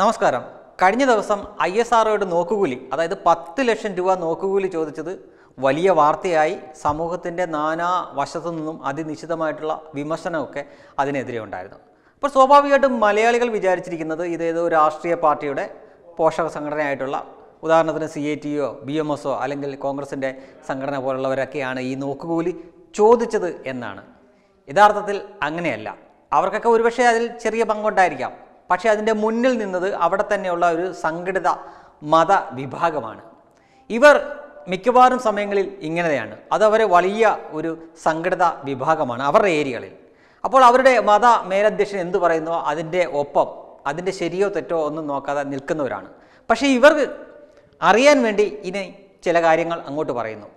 നമസ്കാരം കഴിഞ്ഞ ദിവസം ഐ എസ് ഒയുടെ നോക്കുകൂലി അതായത് പത്ത് ലക്ഷം രൂപ നോക്കുകൂലി ചോദിച്ചത് വലിയ വാർത്തയായി സമൂഹത്തിൻ്റെ നാനാ വശത്തു നിന്നും അതിനിശ്ചിതമായിട്ടുള്ള വിമർശനമൊക്കെ അതിനെതിരെ ഉണ്ടായിരുന്നു അപ്പോൾ സ്വാഭാവികമായിട്ടും മലയാളികൾ വിചാരിച്ചിരിക്കുന്നത് ഇതേതോ രാഷ്ട്രീയ പാർട്ടിയുടെ പോഷക സംഘടനയായിട്ടുള്ള ഉദാഹരണത്തിന് C A O B M എസോ അല്ലെങ്കിൽ കോൺഗ്രസിൻ്റെ സംഘടന പോലുള്ളവരൊക്കെയാണ് ഈ നോക്കുകൂലി ചോദിച്ചത് എന്നാണ് യഥാർത്ഥത്തിൽ അങ്ങനെയല്ല അവർക്കൊക്കെ ഒരുപക്ഷെ അതിൽ ചെറിയ പങ്കുണ്ടായിരിക്കാം പക്ഷേ അതിൻ്റെ മുന്നിൽ നിന്നത് അവിടെ തന്നെയുള്ള ഒരു സംഘടിത മത വിഭാഗമാണ് ഇവർ മിക്കവാറും സമയങ്ങളിൽ ഇങ്ങനെയാണ് അതവരെ വലിയ ഒരു സംഘടിത വിഭാഗമാണ് അവരുടെ ഏരിയകളിൽ അപ്പോൾ അവരുടെ മത മേലധ്യക്ഷൻ എന്തു പറയുന്നു അതിൻ്റെ ഒപ്പം അതിൻ്റെ ശരിയോ തെറ്റോ ഒന്നും നോക്കാതെ നിൽക്കുന്നവരാണ് പക്ഷേ ഇവർ അറിയാൻ വേണ്ടി ഇനി ചില കാര്യങ്ങൾ അങ്ങോട്ട് പറയുന്നു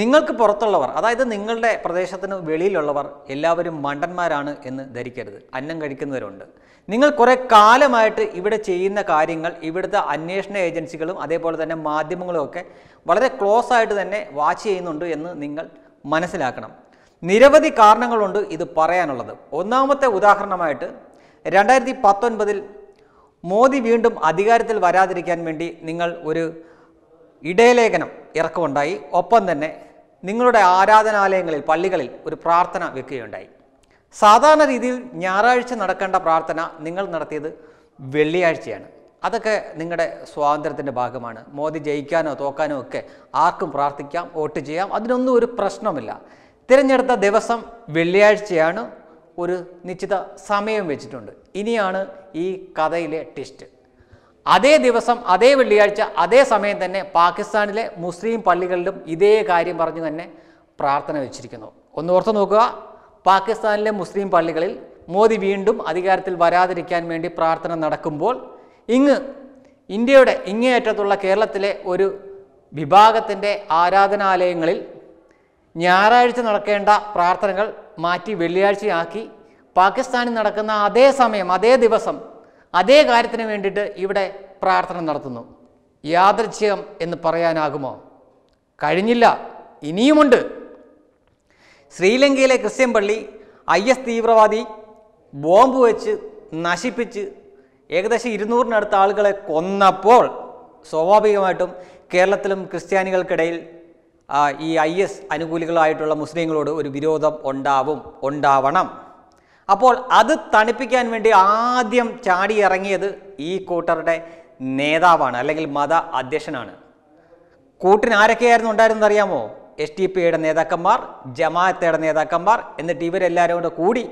നിങ്ങൾക്ക് പുറത്തുള്ളവർ അതായത് നിങ്ങളുടെ പ്രദേശത്തിന് വെളിയിലുള്ളവർ എല്ലാവരും മണ്ടന്മാരാണ് എന്ന് ധരിക്കരുത് അന്നം കഴിക്കുന്നവരുണ്ട് നിങ്ങൾ കുറേ കാലമായിട്ട് ഇവിടെ ചെയ്യുന്ന കാര്യങ്ങൾ ഇവിടുത്തെ അന്വേഷണ ഏജൻസികളും അതേപോലെ തന്നെ മാധ്യമങ്ങളും ഒക്കെ വളരെ ക്ലോസ് ആയിട്ട് തന്നെ വാച്ച് ചെയ്യുന്നുണ്ട് എന്ന് നിങ്ങൾ മനസ്സിലാക്കണം നിരവധി കാരണങ്ങളുണ്ട് ഇത് പറയാനുള്ളത് ഒന്നാമത്തെ ഉദാഹരണമായിട്ട് രണ്ടായിരത്തി പത്തൊൻപതിൽ മോദി വീണ്ടും അധികാരത്തിൽ വരാതിരിക്കാൻ വേണ്ടി നിങ്ങൾ ഒരു ഇടയലേഖനം ഇറക്കമുണ്ടായി ഒപ്പം തന്നെ നിങ്ങളുടെ ആരാധനാലയങ്ങളിൽ പള്ളികളിൽ ഒരു പ്രാർത്ഥന വെക്കുകയുണ്ടായി സാധാരണ രീതിയിൽ ഞായറാഴ്ച നടക്കേണ്ട പ്രാർത്ഥന നിങ്ങൾ നടത്തിയത് വെള്ളിയാഴ്ചയാണ് അതൊക്കെ നിങ്ങളുടെ സ്വാതന്ത്ര്യത്തിൻ്റെ ഭാഗമാണ് മോദി ജയിക്കാനോ തോക്കാനോ ഒക്കെ ആർക്കും പ്രാർത്ഥിക്കാം വോട്ട് ചെയ്യാം അതിനൊന്നും ഒരു പ്രശ്നമില്ല തിരഞ്ഞെടുത്ത ദിവസം വെള്ളിയാഴ്ചയാണ് ഒരു നിശ്ചിത സമയം വെച്ചിട്ടുണ്ട് ഇനിയാണ് ഈ കഥയിലെ ട്വിസ്റ്റ് അതേ ദിവസം അതേ വെള്ളിയാഴ്ച അതേ സമയം തന്നെ പാകിസ്ഥാനിലെ മുസ്ലിം പള്ളികളിലും ഇതേ കാര്യം പറഞ്ഞു തന്നെ പ്രാർത്ഥന വെച്ചിരിക്കുന്നു ഒന്ന് ഓർത്ത് നോക്കുക പാകിസ്ഥാനിലെ മുസ്ലിം പള്ളികളിൽ മോദി വീണ്ടും അധികാരത്തിൽ വരാതിരിക്കാൻ വേണ്ടി പ്രാർത്ഥന നടക്കുമ്പോൾ ഇങ്ങ് ഇന്ത്യയുടെ ഇങ്ങേയറ്റത്തുള്ള കേരളത്തിലെ ഒരു വിഭാഗത്തിൻ്റെ ആരാധനാലയങ്ങളിൽ ഞായറാഴ്ച നടക്കേണ്ട പ്രാർത്ഥനകൾ മാറ്റി വെള്ളിയാഴ്ചയാക്കി പാകിസ്ഥാനിൽ നടക്കുന്ന അതേ സമയം അതേ ദിവസം അതേ കാര്യത്തിന് വേണ്ടിയിട്ട് ഇവിടെ പ്രാർത്ഥന നടത്തുന്നു യാദൃച്ഛികം എന്ന് പറയാനാകുമോ കഴിഞ്ഞില്ല ഇനിയുമുണ്ട് ശ്രീലങ്കയിലെ ക്രിസ്ത്യൻ പള്ളി ഐ എസ് തീവ്രവാദി ബോംബ് വെച്ച് നശിപ്പിച്ച് ഏകദേശം ഇരുന്നൂറിനടുത്ത ആളുകളെ കൊന്നപ്പോൾ സ്വാഭാവികമായിട്ടും കേരളത്തിലും ക്രിസ്ത്യാനികൾക്കിടയിൽ ഈ ഐ എസ് അനുകൂലികളായിട്ടുള്ള മുസ്ലിങ്ങളോട് ഒരു വിരോധം ഉണ്ടാവും ഉണ്ടാവണം അപ്പോൾ അത് തണുപ്പിക്കാൻ വേണ്ടി ആദ്യം ചാടി ഇറങ്ങിയത് ഈ കൂട്ടറുടെ നേതാവാണ് അല്ലെങ്കിൽ മത അധ്യക്ഷനാണ് കൂട്ടിന് ആരൊക്കെയായിരുന്നു ഉണ്ടായിരുന്നത് അറിയാമോ എസ് ടി പിയുടെ നേതാക്കന്മാർ ജമാഅത്തയുടെ നേതാക്കന്മാർ എന്നിട്ട് ഇവരെല്ലാവരും കൂടെ കൂടി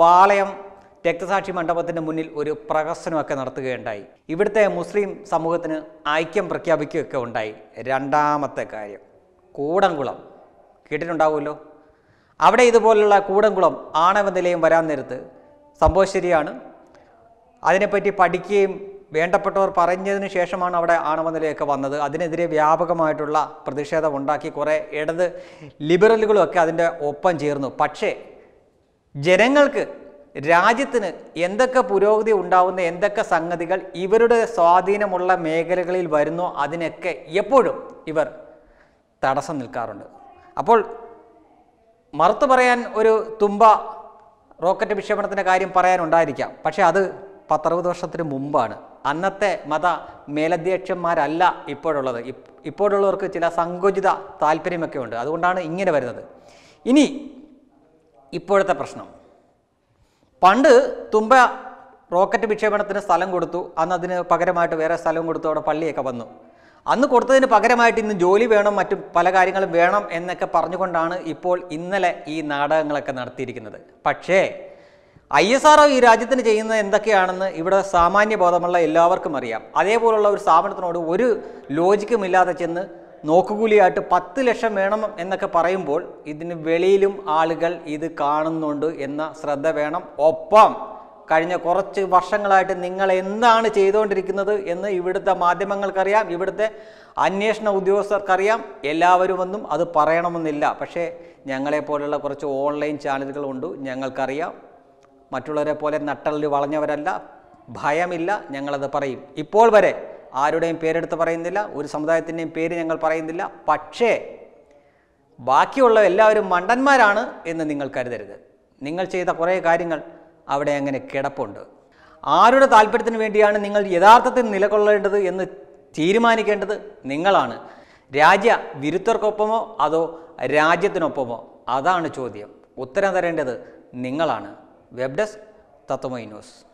പാളയം രക്തസാക്ഷി മണ്ഡപത്തിൻ്റെ മുന്നിൽ ഒരു പ്രഹസനമൊക്കെ നടത്തുകയുണ്ടായി ഇവിടുത്തെ മുസ്ലിം സമൂഹത്തിന് ഐക്യം പ്രഖ്യാപിക്കുകയൊക്കെ ഉണ്ടായി രണ്ടാമത്തെ കാര്യം കൂടംകുളം കേട്ടിട്ടുണ്ടാവുമല്ലോ അവിടെ ഇതുപോലുള്ള കൂടംകുളം ആണവ നിലയം വരാൻ നേരത്ത് സംഭവം ശരിയാണ് അതിനെപ്പറ്റി പഠിക്കുകയും വേണ്ടപ്പെട്ടവർ പറഞ്ഞതിന് ശേഷമാണ് അവിടെ ആണവ നിലയൊക്കെ വന്നത് അതിനെതിരെ വ്യാപകമായിട്ടുള്ള പ്രതിഷേധം ഉണ്ടാക്കി കുറേ ഇടത് ലിബറലുകളുമൊക്കെ അതിൻ്റെ ഒപ്പം ചേർന്നു പക്ഷേ ജനങ്ങൾക്ക് രാജ്യത്തിന് എന്തൊക്കെ പുരോഗതി ഉണ്ടാവുന്ന എന്തൊക്കെ സംഗതികൾ ഇവരുടെ സ്വാധീനമുള്ള മേഖലകളിൽ വരുന്നോ അതിനൊക്കെ എപ്പോഴും ഇവർ തടസ്സം നിൽക്കാറുണ്ട് അപ്പോൾ മറുത്തു പറയാൻ ഒരു തുമ്പ റോക്കറ്റ് വിക്ഷേപണത്തിൻ്റെ കാര്യം പറയാനുണ്ടായിരിക്കാം പക്ഷേ അത് പത്തറുപത് വർഷത്തിന് മുമ്പാണ് അന്നത്തെ മത മേലധ്യക്ഷന്മാരല്ല ഇപ്പോഴുള്ളത് ഇപ്പോഴുള്ളവർക്ക് ചില സങ്കുചിത താല്പര്യമൊക്കെ ഉണ്ട് അതുകൊണ്ടാണ് ഇങ്ങനെ വരുന്നത് ഇനി ഇപ്പോഴത്തെ പ്രശ്നം പണ്ട് തുമ്പ റോക്കറ്റ് വിക്ഷേപണത്തിന് സ്ഥലം കൊടുത്തു അന്ന് അതിന് പകരമായിട്ട് വേറെ സ്ഥലം കൊടുത്തു അവിടെ പള്ളിയൊക്കെ വന്നു അന്ന് കൊടുത്തതിന് പകരമായിട്ട് ഇന്ന് ജോലി വേണം മറ്റു പല കാര്യങ്ങളും വേണം എന്നൊക്കെ പറഞ്ഞുകൊണ്ടാണ് ഇപ്പോൾ ഇന്നലെ ഈ നാടകങ്ങളൊക്കെ നടത്തിയിരിക്കുന്നത് പക്ഷേ ഐ എസ് ആർ ഈ രാജ്യത്തിന് ചെയ്യുന്നത് എന്തൊക്കെയാണെന്ന് ഇവിടെ സാമാന്യ ബോധമുള്ള എല്ലാവർക്കും അറിയാം അതേപോലുള്ള ഒരു സ്ഥാപനത്തിനോട് ഒരു ലോജിക്കും ഇല്ലാതെ ചെന്ന് നോക്കുകൂലിയായിട്ട് പത്ത് ലക്ഷം വേണം എന്നൊക്കെ പറയുമ്പോൾ ഇതിന് വെളിയിലും ആളുകൾ ഇത് കാണുന്നുണ്ട് എന്ന ശ്രദ്ധ വേണം ഒപ്പം കഴിഞ്ഞ കുറച്ച് വർഷങ്ങളായിട്ട് നിങ്ങൾ എന്താണ് ചെയ്തുകൊണ്ടിരിക്കുന്നത് എന്ന് ഇവിടുത്തെ മാധ്യമങ്ങൾക്കറിയാം ഇവിടുത്തെ അന്വേഷണ ഉദ്യോഗസ്ഥർക്കറിയാം ഒന്നും അത് പറയണമെന്നില്ല പക്ഷേ ഞങ്ങളെപ്പോലുള്ള കുറച്ച് ഓൺലൈൻ ചാനലുകളുണ്ട് ഞങ്ങൾക്കറിയാം മറ്റുള്ളവരെ പോലെ നട്ടലിൽ വളഞ്ഞവരല്ല ഭയമില്ല ഞങ്ങളത് പറയും ഇപ്പോൾ വരെ ആരുടെയും പേരെടുത്ത് പറയുന്നില്ല ഒരു സമുദായത്തിൻ്റെയും പേര് ഞങ്ങൾ പറയുന്നില്ല പക്ഷേ ബാക്കിയുള്ള എല്ലാവരും മണ്ടന്മാരാണ് എന്ന് നിങ്ങൾ കരുതരുത് നിങ്ങൾ ചെയ്ത കുറേ കാര്യങ്ങൾ അവിടെ അങ്ങനെ കിടപ്പുണ്ട് ആരുടെ താല്പര്യത്തിന് വേണ്ടിയാണ് നിങ്ങൾ യഥാർത്ഥത്തിൽ നിലകൊള്ളേണ്ടത് എന്ന് തീരുമാനിക്കേണ്ടത് നിങ്ങളാണ് രാജ്യ വിരുദ്ധർക്കൊപ്പമോ അതോ രാജ്യത്തിനൊപ്പമോ അതാണ് ചോദ്യം ഉത്തരം തരേണ്ടത് നിങ്ങളാണ് വെബ് ഡെസ്ക് തത്വമൈ ന്യൂസ്